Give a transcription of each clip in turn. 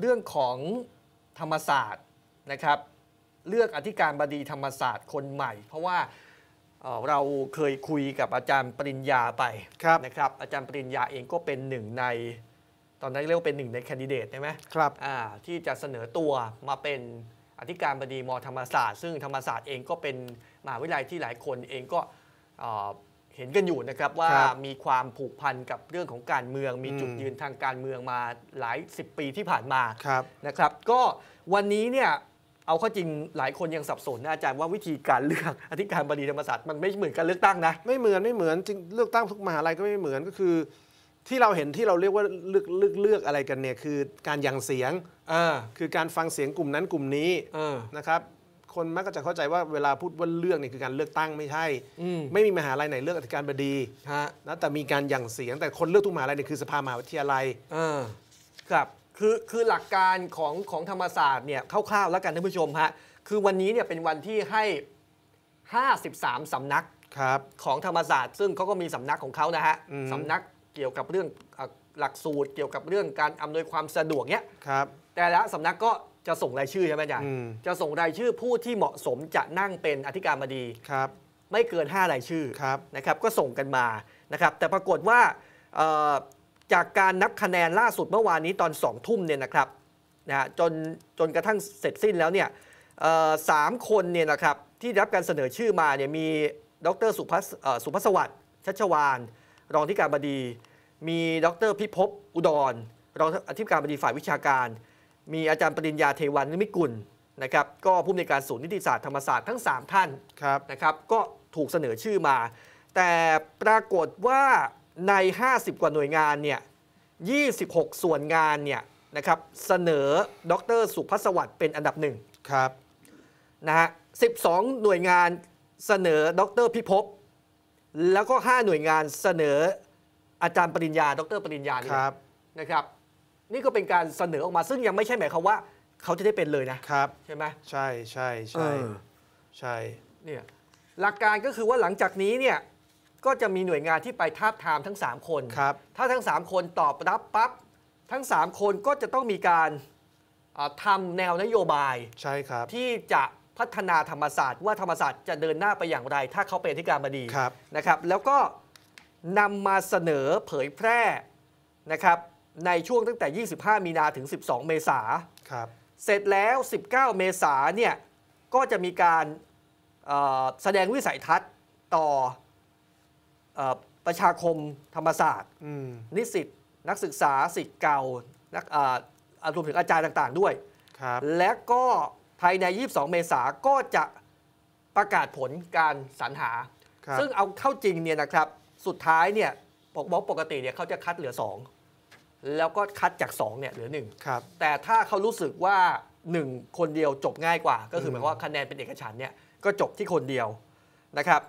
เรื่องของธรรมศาสตร์นะครับ เลือกอธิการบดีธรรมศาสตร์คนใหม่ เพราะว่าเราเคยคุยกับอาจารย์ปริญญาไปนะครับ อาจารย์ปริญญาเองก็เป็นหนึ่งในตอนนั้นเรียกว่าเป็นหนึ่งในแคนดิเดตใช่ไหมครับที่จะเสนอตัวมาเป็นอธิการบดีมธรรมศาสตร์ซึ่งธรรมศาสตร์เองก็เป็นมหาวิทยาลัยที่หลายคนเองก็เห็นกันอยู่นะครับว่ามีความผูกพันกับเรื่องของการเมือง มีจุดยืนทางการเมืองมาหลาย10ปีที่ผ่านมานะครับ ก็วันนี้เนี่ยเอาข้อจริงหลายคนยังสับสนนะอาจารย์ว่าวิธีการเลือก อธิการบดีธรรมศาสตร์มันไม่เหมือนการเลือกตั้งนะไม่เหมือนไม่เหมือนจริงเลือกตั้งทุกมหาลัยก็ไม่เหมือนก็คือ ที่เราเห็นที่เราเรียกว่าเลือกเลือกเลือกอะไรกันเนี่ยคือ การยังเสียงคือการฟังเสียงกลุ่มนั้นกลุ่มนี้นะครับคนมักจะเข้าใจว่าเวลาพูดว่าเลือกเนี่ยคือการเลือกตั้งไม่ใช่ไม่มีมหาลัยไหนเลือกอธิการบดีนะแต่มีการหยั่งเสียงแต่คนเลือกทุกมหาลัยเนี่ยคือสภามหาวิทยาลัยครับคือคือหลักการของของธรรมศาสตร์เนี่ยคร่าวๆแล้วกันท่านผู้ชมฮะคือวันนี้เนี่ยเป็นวันที่ให้ 53 สำนักครับของธรรมศาสตร์ ซึ่งเขาก็มีสำนักของเขานะฮะสำนักเกี่ยวกับเรื่องหลักสูตรเกี่ยวกับเรื่องการอำนวยความสะดวกเนี้ยครับ แต่ละสำนักก็จะส่งรายชื่อใช่ไหมจ๊ะจะส่งรายชื่อผู้ที่เหมาะสมจะนั่งเป็นอธิการบดีครับ ไม่เกิน 5 รายชื่อนะครับก็ส่งกันมานะครับ แต่ปรากฏว่าจากการนับคะแนนล่าสุดเมื่อวานนี้ตอน2องทุ่มเนี่ยนะครับนะฮะจนจนกระทั่งเสร็จสิ้นแล้วเนี่ยสามคนเนี่ยนะครับที่รับการเสนอชื่อมาเนี่ยมีดรสุภัสสุภัสวัสดิ์ชัชวานรองที่การบดี มีดรพิภพอุดร รองอธิการบดีฝ่ายวิชาการมีอาจารย์ปริญญาเทวันนิมิกุลนะครับ ก็ผู้ในการศูนย์นิติศาสตร์ธรรมศาสตร์ทั้ง 3 ท่านนะครับ ก็ถูกเสนอชื่อมา แต่ปรากฏว่าใน 50 กว่าหน่วยงานเนี่ย26 ส่วนงานเนี่ยนะครับเสนอดรสุพัสวัสด์เป็นอันดับหนึ่งครับนะฮะ12 หน่วยงานเสนอดรพิภพแล้วก็ 5 หน่วยงานเสนออาจารย์ปริญญา ดรปริญญานี่นะครับนี่ก็เป็นการเสนอออกมาซึ่งยังไม่ใช่หมายความว่าเขาจะได้เป็นเลยนะครับใช่ไหมใช่ใช่ใช่ใช่เนี่ยหลักการก็คือว่าหลังจากนี้เนี่ยก็จะมีหน่วยงานที่ไปทาบทามทั้ง 3 คนครับ ถ้าทั้ง 3 คนตอบรับปั๊บทั้ง3คนก็จะต้องมีการทำแนวนโยบายใช่ครับที่จะพัฒนาธรรมศาสตร์ว่าธรรมศาสตร์จะเดินหน้าไปอย่างไรถ้าเขาเป็นที่การบดีนะครับ แล้วก็นำมาเสนอเผยแพร่นะครับในช่วงตั้งแต่ 25 มีนาถึง 12 เมษาครับ เสร็จแล้ว 19 เมษาเนี่ย ก็จะมีการแสดงวิสัยทัศน์ต่ออประชาคมธรรมศาสตร์นิสิต นักศึกษาสิทธิ์เก่านักรวมถึงอาจารย์ต่างๆด้วย และก็ภายใน 22 เมษาก็จะประกาศผลการสรรหา ซึ่งเอาเข้าจริงเนี่ยนะครับ สุดท้ายเนี่ย ปกบอกปกติเนี่ยเขาจะคัดเหลือสองแล้วก็คัดจาก 2เนี่ยเหลือ1แต่ถ้าเขารู้สึกว่า 1 คนเดียวจบง่ายกว่า ก็คือหมายว่าคะแนน เป็นเอกฉันเนี่ยก็จบที่คนเดียวนะครับ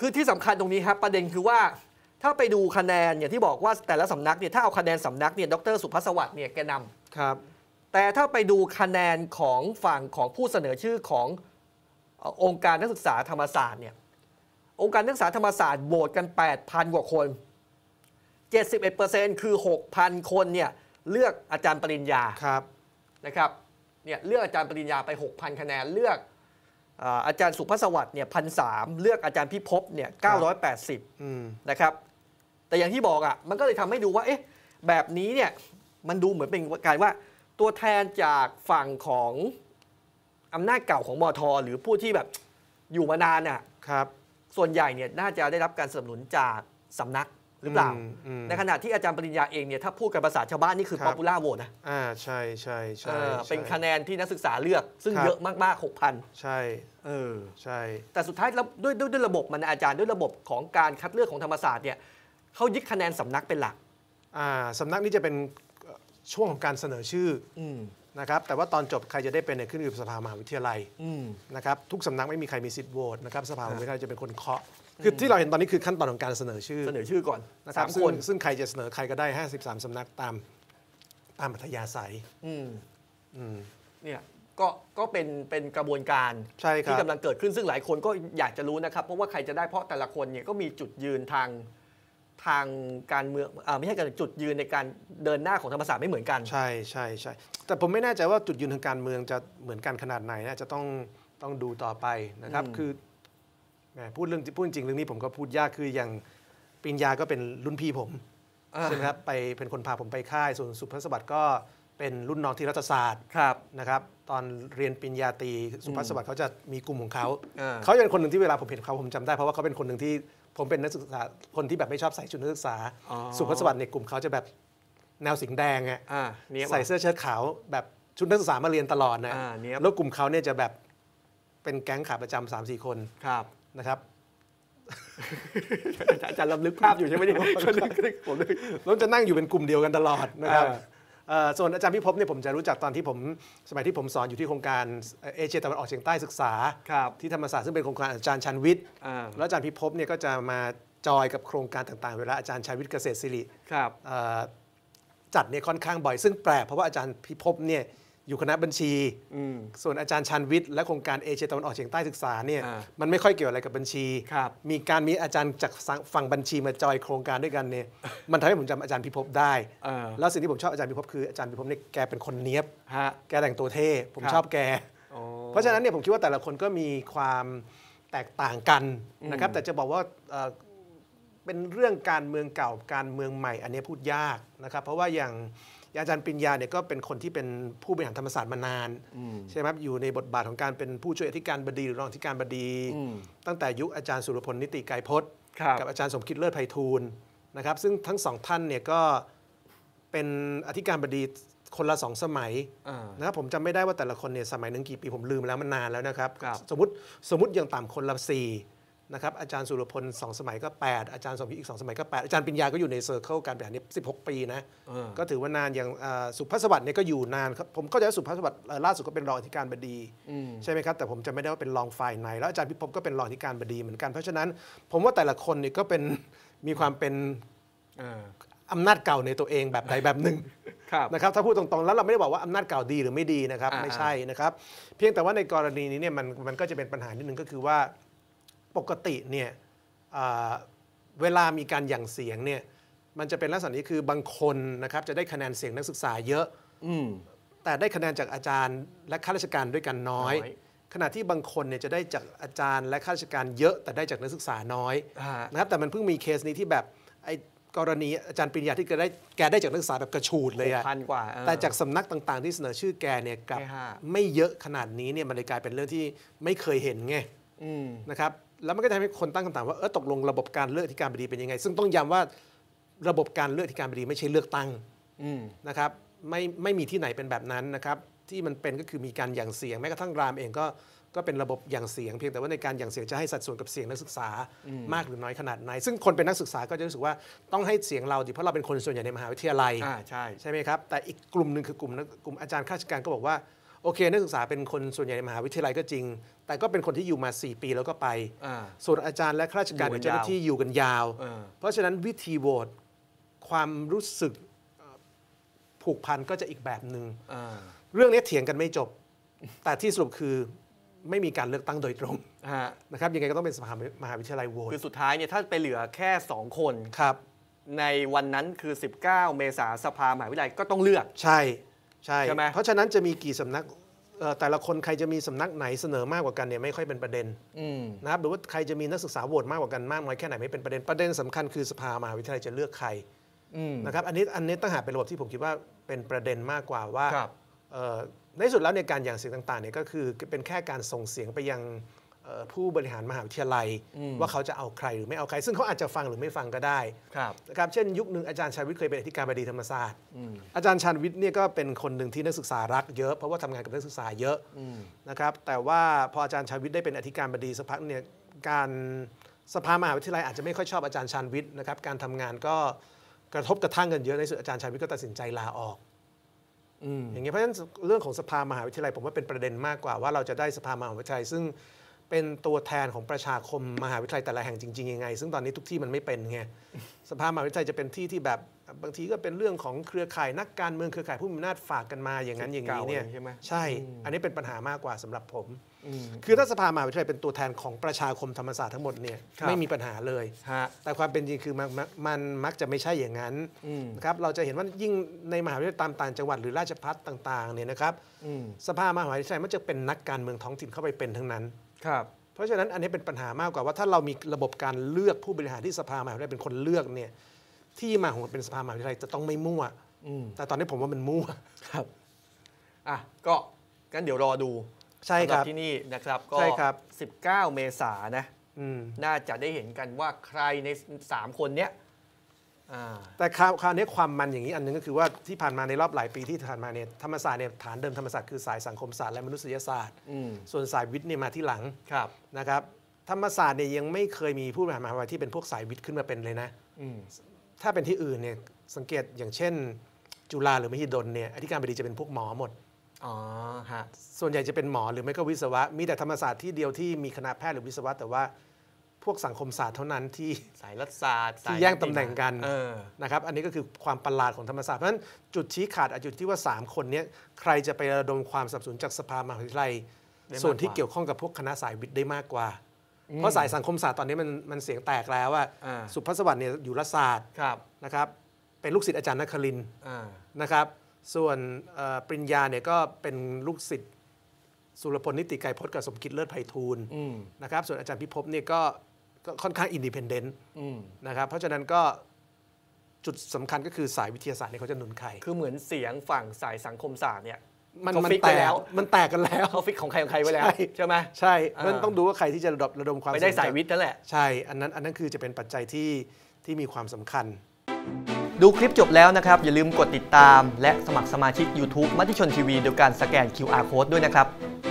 คือที่สำคัญตรงนี้ครับประเด็นคือว่าถ้าไปดูคะแนนอย่างที่บอกว่าแต่ละสำนักเนี่ยถ้าเอาคะแนนสำนักเนี่ยดร สุพัสวัตเนี่ยแกนำครับ แต่ถ้าไปดูคะแนนของฝั่งของผู้เสนอชื่อขององค์การนักศึกษาธรรมศาสตร์เนี่ยองค์การนักศึกษาธรรมศาสตร์โหวตกัน 8,000กว่าคน71%คือ 6,000 คน เนี่ย เลือกอาจารย์ปริญญา ครับ นะครับ เนี่ย เลือกอาจารย์ปริญญาไป 6,000 คะแนน เลือกอาจารย์สุภสวัสดิ์ เนี่ยพันสเลือกอาจารย์พิภพเนี่ยเก้าร้อยแปดสิบนะครับ แต่อย่างที่บอกอะ่ะ มันก็เลยทำให้ดูว่า เอ๊ะ แบบนี้ เนี่ย มันดูเหมือนเป็นการว่า ตัวแทนจากฝั่งของอำนาจเก่าของมอทอหรือผู้ที่แบบ อยู่มานานอะ่ะครับส่วนใหญ่ เนี่ย น่าจะได้รับการสนับสนุนจากสำนักหรือเปล่า ในขณะที่อาจารย์ปริญญาเองเนี่ยถ้าพูดกันภาษาชาวบ้านนี่คือป๊อปปูล่าโหวตนะอ่าใช่ใช่ใช่ เป็นคะแนนที่นักศึกษาเลือกซึ่งเยอะมากๆหกพันใช่ เออ ใช่ แต่สุดท้ายแล้วด้วยด้วยด้วยระบบมันอาจารย์ด้วยระบบของการคัดเลือกของธรรมศาสตร์เนี่ยเขายึดคะแนนสำนักเป็นหลักอ่าสำนักนี่จะเป็นช่วงของการเสนอชื่ออนะครับ แต่ว่าตอนจบใครจะได้เป็นเนี่ยขึ้นอยู่กับสภามหาวิทยาลัยนะครับทุกสำนักไม่มีใครมีสิทธิ์โหวตนะครับสภามหาวิทยาลัยจะเป็นคนเคาะคือที่เราเห็นตอนนี้คือขั้นตอนของการเสนอชื่อเสนอชื่อก่อนนะครับซึ่งซึ่งใครจะเสนอใครก็ได้ 53 สำนักตามตามอัธยาศัยอืมอืมเนี่ยก็ก็เป็นเป็นกระบวนการที่กำลังเกิดขึ้นซึ่งหลายคนก็อยากจะรู้นะครับ เพราะว่าใครจะได้เพราะแต่ละคนเนี่ยก็มีจุดยืนทางทางการเมือง ไม่ใช่การจุดยืนในการเดินหน้าของธรรมศาสตร์ไม่เหมือนกัน ใช่ใช่ใช่แต่ผมไม่แน่ใจว่าจุดยืนทางการเมืองจะเหมือนกันขนาดไหนนะจะต้องต้องดูต่อไปนะครับคือพูดเรื่องพูดจริงเรื่องนี้ผมก็พูดยากคืออย่างปิญญาก็เป็นรุ่นพี่ผมใช่ไหมครับไปเป็นคนพาผมไปค่าย ส่วนสุพัสวัสดิ์ก็เป็นรุ่นน้องที่รัฐศาสตร์ครับนะครับ ตอนเรียนปิญญาตรีสุพัสวัสดิ์เขาจะมีกลุ่มของเขาเขาเป็นคนหนึ่งที่เวลาผมเห็นเขาผมจำได้เพราะว่าเขาเป็นคนหนึ่งที่ผมเป็นนักศึกษาคนที่แบบไม่ชอบใส่ชุดนักศึกษา สุพัสวัสดิ์ในกลุ่มเขาจะแบบแนวสิงแดงไงใส่เสื้อเชิ้ตขาวแบบชุดนักศึกษามาเรียนตลอดนะแล้วกลุ่มเขาเนี่ยจะแบบเป็นแก๊งขาประจำสามสี่คนครับนะครับอาจารย์ลำลึกภาพอยู่ใช่ไหมเนี่ยผมผมจะนั่งอยู่เป็นกลุ่มเดียวกันตลอดนะครับส่วนอาจารย์พิภพเนี่ยผมจะรู้จักตอนที่ผมสมัยที่ผมสอนอยู่ที่โครงการเอเชียตะวันออกเฉียงใต้ศึกษาที่ธรรมศาสตร์ซึ่งเป็นโครงการอาจารย์ชันวิทย์แล้วอาจารย์พิภพเนี่ยก็จะมาจอยกับโครงการต่างๆเวลาอาจารย์ชันวิทย์เกษตรศิริจัดเนี่ยค่อนข้างบ่อย ซึ่งแปลกเพราะว่าอาจารย์พิภพเนี่ยอยู่คณะบัญชี ส่วนอาจารย์ชันวิทย์และโครงการเอเชียตะวันออกเฉียงใต้ศึกษาเนี่ยมันไม่ค่อยเกี่ยวอะไรกับบัญชี มีการมีอาจารย์จากฝั่งบัญชีมาจอยโครงการด้วยกันเนี่ยมันทำให้ผมจำอาจารย์พิภพได้ แล้วสิ่งที่ผมชอบอาจารย์พิภพคืออาจารย์พิภพเนี่ยแกเป็นคนเนี้ยบ แกแต่งตัวเท่ ผมชอบแก เพราะฉะนั้นเนี่ยผมคิดว่าแต่ละคนก็มีความแตกต่างกันนะครับแต่จะบอกว่าเป็นเรื่องการเมืองเก่าการเมืองใหม่อันนี้พูดยากนะครับเพราะว่าอย่างอาจารย์ปริญญาเนี่ยก็เป็นคนที่เป็นผู้บริหารธรรมศาสตร์มานาน ใช่ไหมอยู่ในบทบาทของการเป็นผู้ช่วยอธิการบดีหรือรองอธิการบดี ตั้งแต่ยุคอาจารย์สุรพล นิติไกรพจน์กับอาจารย์สมคิดเลิศไพฑูรย์นะครับ ซึ่งทั้งสองท่านเนี่ยก็เป็นอธิการบดีคนละสองสมัยนะครับผมจำไม่ได้ว่าแต่ละคนเนี่ยสมัยหนึ่งกี่ปีผมลืมแล้วมันนานแล้วนะครับ สมมติสมมติอย่างต่ำคนละสี่นะครับอาจารย์สุรพลสองสมัยก็8 อาจารย์สมพิอีกสองสมัยก็8อาจารย์ปัญญาก็อยู่ในเซอร์เคิลการแบบนี้16 ปีนะก็ถือว่านานอย่างสุภาสวัสดิ์เนี่ยก็อยู่นานครับ ผมก็จะสุภาสวัสดิ์ล่าสุดก็เป็นรองอธิการบดีใช่ไหมครับแต่ผมจะไม่ได้ว่าเป็นรองฝ่ายไหนแล้วอาจารย์พิภพก็เป็นรองอธิการบดีเหมือนกัน เพราะฉะนั้นผมว่าแต่ละคนเนี่ยก็เป็นมีความเป็นอำนาจเก่าในตัวเองแบบใดแบบหนึ่งนะครับถ้าพูดตรงๆแล้วเราไม่ได้บอกว่าอำนาจเก่าดีหรือไม่ดีนะครับ ไม่ใช่นะครับ เพียงแต่ว่าในกรณีนี้เนี่ยมันมันก็จะเป็นปัญหานิดนึงก็คือว่าปกติเนี่ยเวลามีการหยั่งเสียงเนี่ยมันจะเป็นลักษณะนี้คือบางคนนะครับ จะได้คะแนนเสียงนักศึกษาเยอะอแต่ได้คะแนนจากอาจารย์ และข้าราชการด้วยกันน้อย ขณะที่บางคนเนี่ยจะได้จากอาจารย์ และข้าราชการเยอะ แต่ได้จากนักศึกษาน้อยนะครับแต่มันเพิ่งมีเคสนี้ที่แบบไอ้กรณีอาจารย์ปริญญาที่แกได้แกได้จากนักศึกษาแบบกระชูดเลยอะกว่าแต่จากสำนักต่าง ๆ ที่เสนอชื่อแกเนี่ยกับไม่เยอะขนาดนี้เนี่ยมันเลยกลายเป็นเรื่องที่ไม่เคยเห็นไงนะครับแล้วมันก็จะทำให้คนตั้งคำถามว่าเออตกลงระบบการเลือกที่การบดีเป็นยังไงซึ่งต้องย้ำว่าระบบการเลือกที่การบดีไม่ใช่เลือกตั้งนะครับไม่ไม่มีที่ไหนเป็นแบบนั้นนะครับ ที่มันเป็นก็คือมีการหยั่งเสียงแม้กระทั่งรามเองก็ก็เป็นระบบอย่างเสียง เพียงแต่ว่าในการอย่างเสียงจะให้สัดส่วนกับเสียงนักศึกษามากหรือน้อยขนาดไหนซึ่งคนเป็นนักศึกษาก็จะรู้สึกว่าต้องให้เสียงเราดิเพราะเราเป็นคนส่วนใหญ่ในมหาวิทยาลัยใช่ใช่ไหมครับแต่อีกกลุ่มหนึ่งคือกลุ่มกลุ่มอาจารย์ข้าราชการก็บอกว่าโอเค นักศึกษาเป็นคนส่วนใหญ่ในมหาวิทยาลัยก็จริง แต่ก็เป็นคนที่อยู่มา 4 ปีแล้วก็ไปส่วนอาจารย์และข้าราชการเจ้าหน้าที่อยู่กันยาว เพราะฉะนั้นวิธีโหวตความรู้สึกผูกพันก็จะอีกแบบหนึง่งเรื่องนี้เถียงกันไม่จบ แต่ที่สรุปคือไม่มีการเลือกตั้งโดยตรงนะครับยังไงก็ต้องเป็นสภามหาวิทยาลัยโหวตคือสุดท้ายเนี่ยถ้าไปเหลือแค่ 2 คนครับ ในวันนั้นคือ 19 เมษาสภามหาวิทยาลัยก็ต้องเลือกใช่ใช่ไหมเพราะฉะนั้นจะมีกี่สำนักแต่ละคนใครจะมีสำนักไหนเสนอมากกว่ากันเนี่ยไม่ค่อยเป็นประเด็นนะครับหรือว่าใครจะมีนักศึกษาโหวตมากกว่ากันมากน้อยแค่ไหนไม่เป็นประเด็นประเด็นสำคัญคือสภามหาวิทยาลัยจะเลือกใครนะครับอันนี้อันนี้ต้องหากเป็นระบบที่ผมคิดว่าเป็นประเด็นมากกว่าว่าในสุดแล้วในการอย่างเสียงต่างๆเนี่ยก็คือเป็นแค่การส่งเสียงไปยังผู้บริหารมหาวิทยาลัย ว่าเขาจะเอาใครหรือไม่เอาใคร ซึ่งเขาอาจจะฟังหรือไม่ฟังก็ได้ ครับเช่น ยุคหนึ่งอาจารย์ชาวิทย์เคยเป็นอธิการบดีธรรมศาสตร์ อาจารย์ชาวิทย์เนี่ยก็เป็นคนหนึ่งที่นักศึกษารักเยอะเพราะว่าทำงานกับนักศึกษาเยอะนะครับแต่ว่าพออาจารย์ชาวิทย์ได้เป็นอธิการบดีสักพักเนี่ยการสภามหาวิทยาลัยอาจจะไม่ค่อยชอบอาจารย์ชาวิทย์นะครับ การทำงานก็กระทบกระทั่งกันเยอะในสุดอาจารย์ชาวิทย์ก็ตัดสินใจลาออกอย่างเงี้ยเพราะฉะนั้นเรื่องของสภามหาวิทยาลัยผมว่าเป็นประเด็นมากกว่าว่าเราจะได้สภามหาวิทยาลัย ซึ่งเป็นตัวแทนของประชาคมมหาวิทยาลัยแต่ละแห่งจริงๆยังไง ซึ่งตอนนี้ทุกที่มันไม่เป็นไงสภามหาวิทยาลัยจะเป็นที่ที่แบบบางทีก็เป็นเรื่องของเครือข่ายนักการเมืองเครือข่ายผู้มีอำนาจฝากกันมาอย่างนั้นอย่างนี้เนี่ยใช่ไหมใช่ อันนี้เป็นปัญหามากกว่าสำหรับผม คือถ้าสภามหาวิทยาลัยเป็นตัวแทนของประชาคมธรรมศาสตร์ทั้งหมดเนี่ยไม่มีปัญหาเลยแต่ความเป็นจริงคือมันมักจะไม่ใช่อย่างนั้นนะครับเราจะเห็นว่ายิ่งในมหาวิทยาลัยตามต่างจังหวัดหรือราชพัฒต่างๆเนี่ยนะครับสภามหาวิทยาลัยมันจะเป็นนักการเมืองท้องถิ่นเข้าไปเป็นทั้งนั้นครับเพราะฉะนั้นอันนี้เป็นปัญหามากกว่า ว่าถ้าเรามีระบบการเลือกผู้บริหารที่สภามหาวิทยาลัยเป็นคนเลือกเนี่ย ที่มาของเป็นสภามหาวิทยาลัยจะต้องไม่มั่วแต่ตอนนี้ผมว่ามันมั่วครับอ่ะก็งั้นเดี๋ยวรอดู ใช่ครับที่นี่นะครับก็ 19 เมษายนนะน่าจะได้เห็นกันว่าใครใน 3 คนเนี้ยแต่คราวคราวนี้ความมันอย่างนี้อันนึงก็คือว่าที่ผ่านมาในรอบหลายปีที่ผ่านมาเนี่ยธรรมศาสตร์เนี่ยฐานเดิมธรรมศาสตร์คือสายสังคมศาสตร์และมนุษยศาสตร์ส่วนสายวิทย์เนี่ยมาที่หลังนะครับ ธรรมศาสตร์เนี่ยยังไม่เคยมีผู้บริหารมหาวิทยาลัยที่เป็นพวกสายวิทย์ขึ้นมาเป็นเลยนะถ้าเป็นที่อื่นเนี่ยสังเกตอย่างเช่นจุฬาหรือมหิดลเนี่ยอธิการบดีจะเป็นพวกหมอหมดอ๋อฮะส่วนใหญ่จะเป็นหมอหรือไม่ก็วิศวะมีแต่ธรรมศาสตร์ที่เดียวที่มีคณะแพทย์หรือวิศวะแต่ว่าพวกสังคมศาสตร์เท่านั้นที่ สายรัฐศาสตร์ที่แย่งตำแหน่งกันนะครับอันนี้ก็คือความประหลาดของธรรมศาสตร์เพราะฉะนั้น จุดชี้ขาดอาจุดที่ว่า 3 คนนี้ใครจะไประดมความสนับสนุนจากสภามหาวิทยาลัยส่วนที่เกี่ยวข้องกับพวกคณะสายวิทย์ได้มากกว่า เพราะสายสังคมศาสตร์ตอนนี้มันมันเสียงแตกแล้วว่าสุภสวัสดิ์เนี่ยอยู่รัฐศาสตร์นะครับ เป็นลูกศิษย์อาจารย์นครินนะครับ ส่วนปริญญาเนี่ยก็เป็นลูกศิษย์สุรพลนิติไกรพจน์กับสมคิดเลิศไพฑูรย์นะครับส่วนอาจารย์พิภพเนี่ยก็ก็ค่อนข้างอินดีเพนเดนต์นะครับเพราะฉะนั้นก็จุดสำคัญก็คือสายวิทยาศาสตร์เนี่ยเขาจะหนุนใคร คือเหมือนเสียงฝั่งสายสังคมศาสตร์เนี่ยมันมันแตกแล้ว มันแตกกันแล้วเขาฟิกของใครของใครไว้แล้วใช่ไหมใช่ มันต้องดูว่าใครที่จะระดมระดมความไม่ได้สายวิทย์นั่นแหละ ใช่อันนั้นอันนั้นคือจะเป็นปัจจัยที่ที่มีความสำคัญ ดูคลิปจบแล้วนะครับ อย่าลืมกดติดตามและสมัครสมาชิก YouTube มัติชนทีวีโดยการสแกน QR Code ด้วยนะครับ